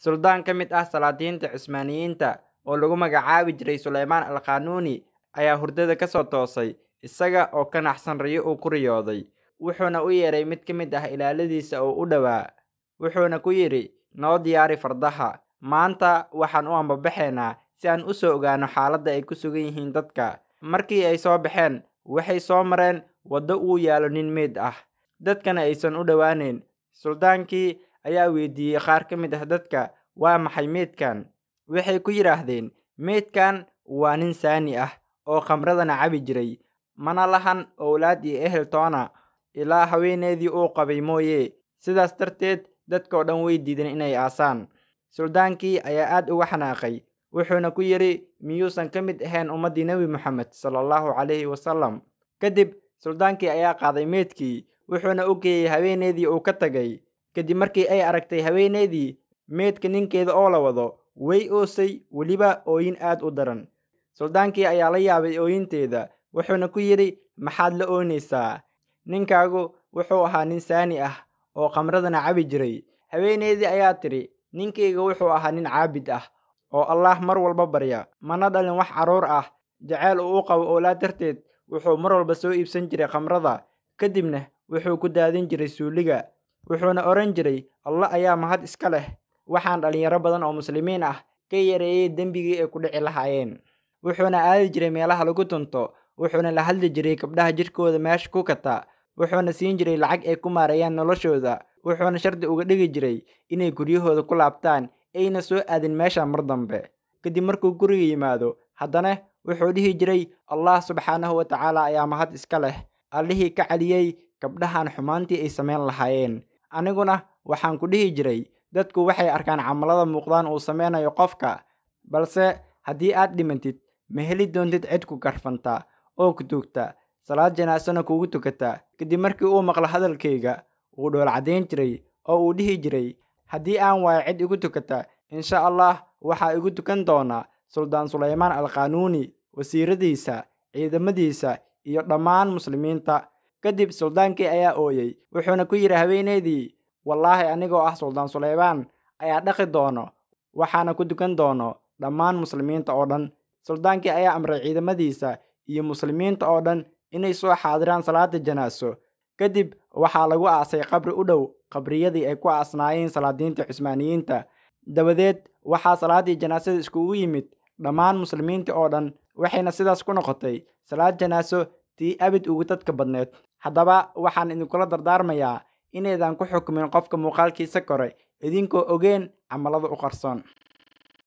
suldaan ka mid ah salaadiinta cusmaaniyiinta oo lagu magacaabi jiray sulaymaan alkhanuuni ayaa hurdada ka soo toosay isaga oo ka naxsan riyo uu ku riyooday wuxuuna u yeeray mid ka mid ah ilaaladiisa oo u dhowaa wuxuuna ku yidhi noo diyaari fardaha maanta waxaan u ambabaxaynaa si aan u soo ogaano xaaladda ay ku sugan yihiin dadka markii ay soo baxeen waxay soo mareen waddo uu yaallo nin meyd ah dadkana aysan u dhowaanayn suldaankii ayaa weydiiyey qaar ka mid ah dadka waa maxay meydkan waxay ku yidhaahdeen meydkan waa nin saani ah oo khamradana cabi jiray mana lahan owlaad iyo ehel toona ilaa haweeneedii uu qabay mooye sidaas darteed dadkaoo dhan way diideen inay aasaan suldaankii ayaa aad uga xanaaqay wuxuuna ku yidhi miyuusan ka mid ahayn ummaddii nebi moxamed sala allahu calayhi wasalam kadib suldaankii ayaa qaaday meydkii wuxuuna u geeyey haweeneedii uu ka tagay kadib markii ay aragtay haweeneedii meydka ninkeeda oo la wado way oosay weliba ooyin aad u daran suldaankii ayaa la yaabay ooyinteeda wuxuuna ku yidhi maxaad la oonaysaa ninkaagu wuxuu ahaa nin saani ah oo khamradana cabi jiray haweeneedii ayaa tidhi ninkayga wuxuu ahaa nin caabid ah oo allaah mar walba barya mana dhalin wax carruur ah jaceyl uu u qabo oolaa darteed wuxuu mar walba soo iibsan jiray khamrada kadibna wuxuu ku daadin jiray suulliga wuxuuna odhan jiray alle ayaa mahad iska leh waxaan dhallinyaro badan oo muslimiin ah ka yareeyey dembigii ay ku dhici lahaayeen wuxuuna aadi jiray meelaha lagu tunto wuxuuna la hadli jiray gabdhaha jidhkooda meesha ku kata wuxuuna siin jiray lacag ay ku maarayaan noloshooda wuxuuna shardi uga dhigi jiray inay guryahooda ku laabtaan ayna soo aadin meesha mar dambe kadib markuu guriga yimaado haddana wuxuu dhihi jiray allah subxaanahu wa tacaala ayaa mahad iska leh allihii ka celiyey gabdhahan xumaantii ay samayn lahaayeen aniguna waxaan ku dhihi jiray dadku waxay arkaan camalada muuqdaan uu samaynayo qofka balse haddii aad dhimantid ma heli doontid cid ku garfanta oo ku tuugta salaad janaasona kuugu tukata kadib markii uu maqlo hadalkayga wuu caddayn jiray oo uu dhihi jiray haddii aan waayo cid igu tukata insha allah waxaa igu tukan doonaa suldaan sulaymaan alqanuuni wasiiradiisa ciidamadiisa iyo dhammaan muslimiinta kadib suldaankii ayaa ooyey wuxuuna ku yidhi haweenaydii wallaahi anigoo ah suldaan sulaybaan ayaa dhaqi doono waxaana ku dukan doono dhammaan muslimiinta oo dhan suldaankii ayaa amray ciidamadiisa iyo muslimiinta oo dhan inay soo xaadiraan salaada janaaso kadib waxaa lagu aasay qabri u dhow qabriyadii ay ku aasnaayeen salaadiinta cusmaaniyiinta dabadeed waxaa salaaddii janaasada iskugu yimid dhammaan muslimiinta oo dhan waxayna sidaas ku noqotay salaad janaaso tii abid ugu dadka badneed haddaba waxaan idinkula dardaarmayaa inaydan ku xukumin qofka muuqaalkiisa koray idinkoo ogeen camalada u qarsoon